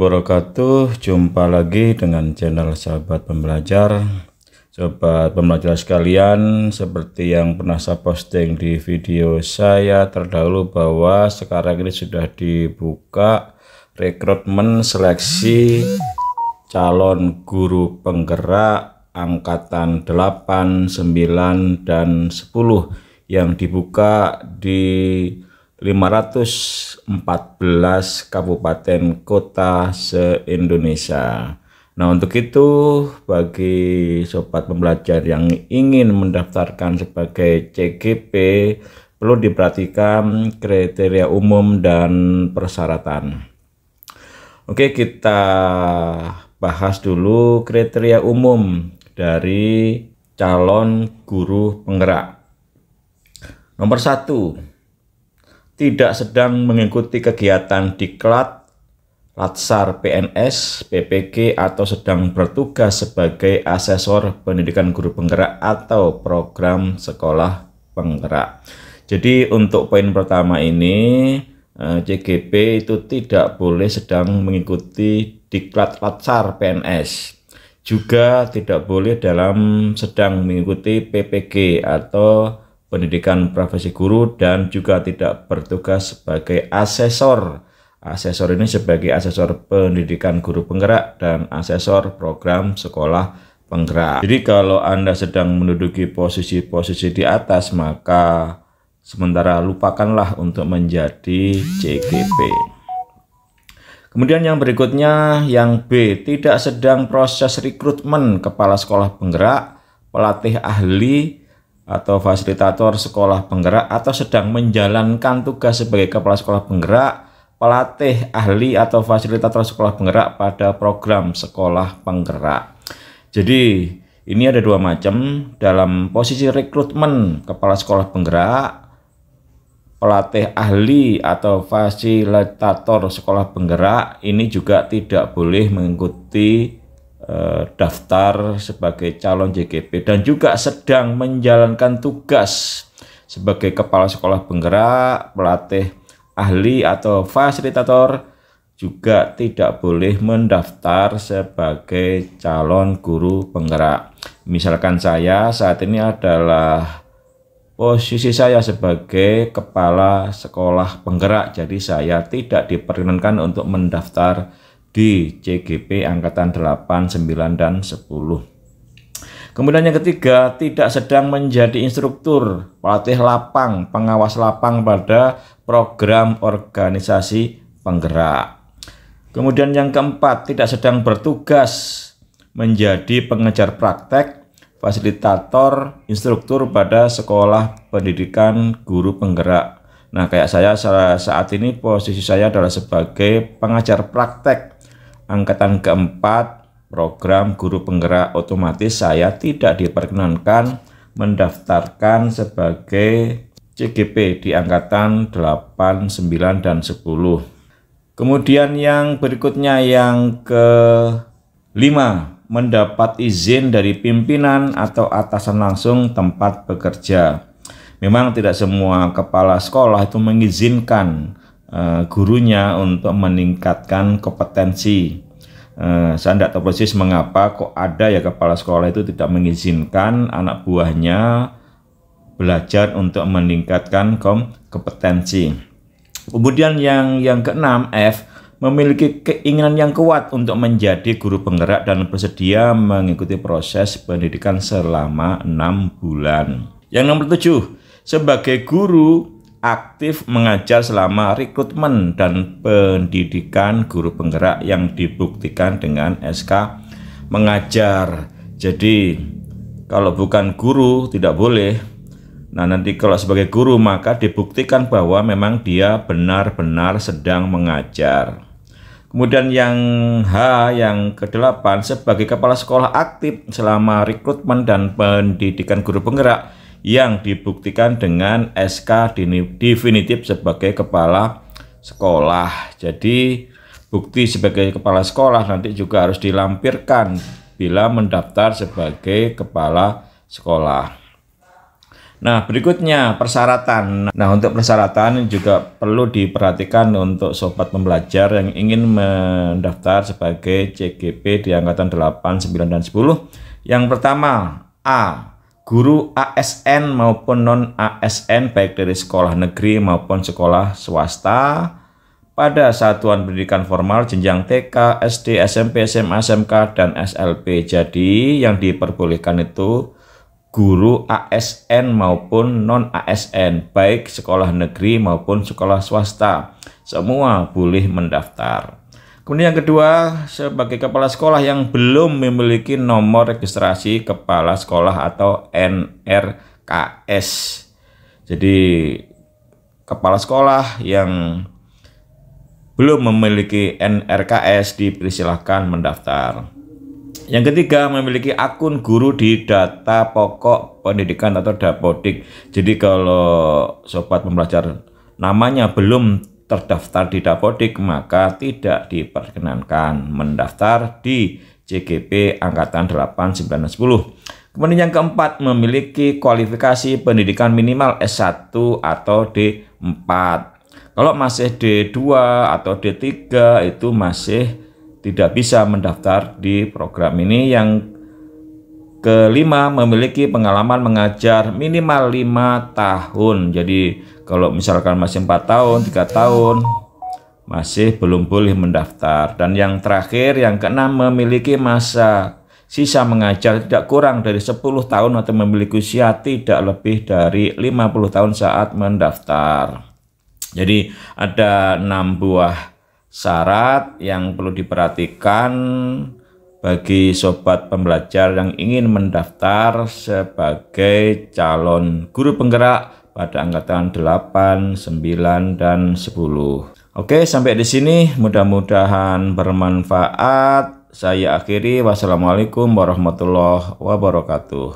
wabarakatuh. Jumpa lagi dengan channel Sahabat Pembelajar. Sobat pembelajar sekalian, seperti yang pernah saya posting di video saya terdahulu bahwa sekarang ini sudah dibuka rekrutmen seleksi calon guru penggerak angkatan 8, 9, dan 10 yang dibuka di 514 kabupaten kota se-Indonesia. Nah, untuk itu bagi sobat pembelajar yang ingin mendaftarkan sebagai CGP perlu diperhatikan kriteria umum dan persyaratan. Oke, kita bahas dulu kriteria umum dari calon guru penggerak. Nomor satu, tidak sedang mengikuti kegiatan diklat, latsar PNS, PPG, atau sedang bertugas sebagai asesor pendidikan guru penggerak atau program sekolah penggerak. Jadi untuk poin pertama ini, eh, CGP itu tidak boleh sedang mengikuti diklat latsar PNS. Juga tidak boleh dalam sedang mengikuti PPG atau pendidikan profesi guru dan juga tidak bertugas sebagai asesor. Asesor ini sebagai asesor pendidikan guru penggerak dan asesor program sekolah penggerak. Jadi kalau Anda sedang menduduki posisi-posisi di atas maka sementara lupakanlah untuk menjadi CGP. Kemudian yang berikutnya yang B, tidak sedang proses rekrutmen kepala sekolah penggerak, pelatih ahli, atau fasilitator sekolah penggerak atau sedang menjalankan tugas sebagai kepala sekolah penggerak, pelatih, ahli atau fasilitator sekolah penggerak pada program sekolah penggerak. Jadi ini ada dua macam dalam posisi rekrutmen kepala sekolah penggerak, pelatih ahli atau fasilitator sekolah penggerak ini juga tidak boleh mengikuti Eh, daftar sebagai calon JKP dan juga sedang menjalankan tugas sebagai kepala sekolah penggerak, pelatih ahli atau fasilitator juga tidak boleh mendaftar sebagai calon guru penggerak. Misalkan saya saat ini adalah posisi saya sebagai kepala sekolah penggerak, jadi saya tidak diperkenankan untuk mendaftar di CGP angkatan 8, 9 dan 10. Kemudian yang ketiga, tidak sedang menjadi instruktur, pelatih lapang, pengawas lapang pada program organisasi penggerak. Kemudian yang keempat, tidak sedang bertugas menjadi pengejar praktek, fasilitator, instruktur pada sekolah pendidikan guru penggerak. Nah, kayak saya saat ini posisi saya adalah sebagai pengajar praktek angkatan keempat program guru penggerak otomatis saya tidak diperkenankan mendaftarkan sebagai CGP di angkatan 8, 9, dan 10. Kemudian yang berikutnya yang ke 5 mendapat izin dari pimpinan atau atasan langsung tempat bekerja. Memang tidak semua kepala sekolah itu mengizinkan Eh, gurunya untuk meningkatkan kompetensi. Eh, saya tidak tahu persis mengapa kok ada ya kepala sekolah itu tidak mengizinkan anak buahnya belajar untuk meningkatkan kompetensi. Kemudian yang yang keenam F memiliki keinginan yang kuat untuk menjadi guru penggerak dan bersedia mengikuti proses pendidikan selama enam bulan. Yang nomor tujuh, sebagai guru aktif mengajar selama rekrutmen dan pendidikan guru penggerak yang dibuktikan dengan SK mengajar. Jadi kalau bukan guru tidak boleh. Nah, nanti kalau sebagai guru maka dibuktikan bahwa memang dia benar-benar sedang mengajar. Kemudian yang H yang kedelapan sebagai kepala sekolah aktif selama rekrutmen dan pendidikan guru penggerak yang dibuktikan dengan SK definitif sebagai kepala sekolah. Jadi bukti sebagai kepala sekolah nanti juga harus dilampirkan bila mendaftar sebagai kepala sekolah. Nah, berikutnya persyaratan. Nah, untuk persyaratan juga perlu diperhatikan untuk sobat pembelajar yang ingin mendaftar sebagai CGP di angkatan 8, 9, dan 10. Yang pertama, A guru ASN maupun non ASN baik dari sekolah negeri maupun sekolah swasta pada satuan pendidikan formal jenjang TK, SD, SMP, SMA, SMK, dan SLB. Jadi yang diperbolehkan itu guru ASN maupun non-ASN, baik sekolah negeri maupun sekolah swasta. Semua boleh mendaftar. Kemudian yang kedua, sebagai kepala sekolah yang belum memiliki nomor registrasi kepala sekolah atau NRKS. Jadi kepala sekolah yang belum memiliki NRKS dipersilahkan mendaftar. Yang ketiga, memiliki akun guru di data pokok pendidikan atau dapodik. Jadi kalau sobat pembelajar namanya belum terdaftar di Dapodik maka tidak diperkenankan mendaftar di CGP Angkatan 8 9 10. Kemudian yang keempat memiliki kualifikasi pendidikan minimal S1 atau D4. Kalau masih D2 atau D3 itu masih tidak bisa mendaftar di program ini. Yang Kelima, memiliki pengalaman mengajar minimal 5 tahun. Jadi kalau misalkan masih 4 tahun, 3 tahun, masih belum boleh mendaftar. Dan yang terakhir, yang keenam, memiliki masa sisa mengajar tidak kurang dari 10 tahun atau memiliki usia tidak lebih dari 50 tahun saat mendaftar. Jadi ada enam buah syarat yang perlu diperhatikan bagi sobat pembelajar yang ingin mendaftar sebagai calon guru penggerak pada angkatan 8, 9, dan 10. Oke, sampai di sini mudah-mudahan bermanfaat. Saya akhiri. Wassalamualaikum warahmatullahi wabarakatuh.